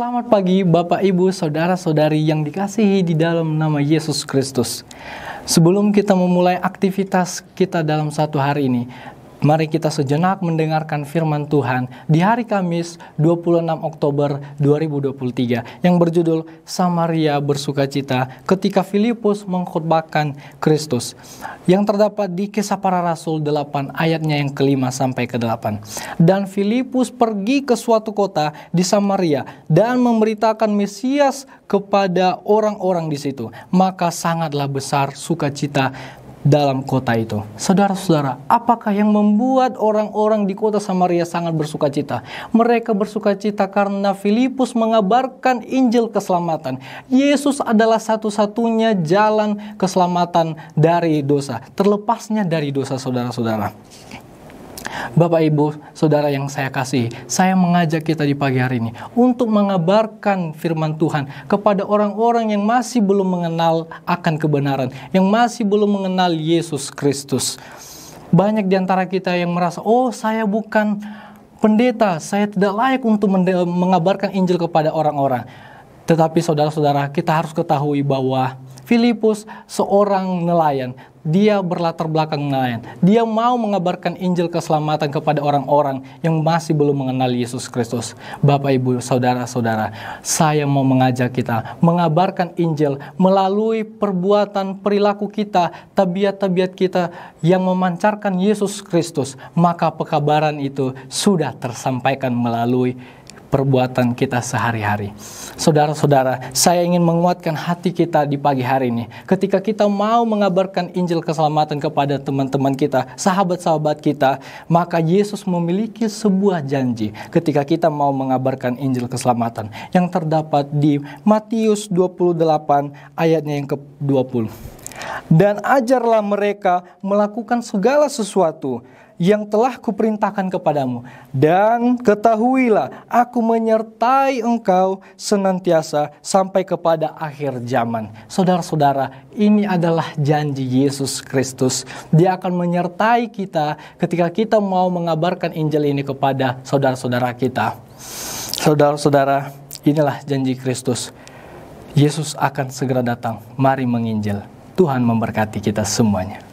Selamat pagi Bapak Ibu Saudara-saudari yang dikasihi di dalam nama Yesus Kristus Sebelum kita memulai aktivitas kita dalam satu hari ini Mari kita sejenak mendengarkan firman Tuhan di hari Kamis 26 Oktober 2023 yang berjudul Samaria Bersukacita ketika Filipus mengkhotbahkan Kristus yang terdapat di kisah para rasul 8 ayatnya yang kelima sampai ke delapan. Dan Filipus pergi ke suatu kota di Samaria dan memberitakan Mesias kepada orang-orang di situ. Maka sangatlah besar sukacita dalam kota itu. Saudara-saudara, apakah yang membuat orang-orang di kota Samaria sangat bersukacita? Mereka bersukacita karena Filipus mengabarkan Injil keselamatan. Yesus adalah satu-satunya jalan keselamatan dari dosa, terlepasnya dari dosa saudara-saudara. Bapak Ibu, saudara yang saya kasih, saya mengajak kita di pagi hari ini untuk mengabarkan firman Tuhan kepada orang-orang yang masih belum mengenal akan kebenaran, yang masih belum mengenal Yesus Kristus. Banyak di antara kita yang merasa, "Oh, saya bukan pendeta, saya tidak layak untuk mengabarkan Injil kepada orang-orang." Tetapi saudara-saudara, kita harus ketahui bahwa Filipus seorang nelayan, dia berlatar belakang nelayan. Dia mau mengabarkan Injil keselamatan kepada orang-orang yang masih belum mengenal Yesus Kristus. Bapak, Ibu, saudara-saudara, saya mau mengajak kita mengabarkan Injil melalui perbuatan perilaku kita, tabiat-tabiat kita yang memancarkan Yesus Kristus. Maka pekabaran itu sudah tersampaikan melalui perbuatan kita sehari-hari. Saudara-saudara, saya ingin menguatkan hati kita di pagi hari ini. Ketika kita mau mengabarkan Injil keselamatan kepada teman-teman kita, sahabat-sahabat kita, maka Yesus memiliki sebuah janji ketika kita mau mengabarkan Injil keselamatan yang terdapat di Matius 28 ayatnya yang ke-20 dan ajarlah mereka melakukan segala sesuatu yang telah kuperintahkan kepadamu dan ketahuilah aku menyertai engkau senantiasa sampai kepada akhir zaman. Saudara-saudara, ini adalah janji Yesus Kristus. Dia akan menyertai kita ketika kita mau mengabarkan Injil ini kepada saudara-saudara kita. Saudara-saudara, inilah janji Kristus. Yesus akan segera datang. Mari menginjil. Tuhan memberkati kita semuanya.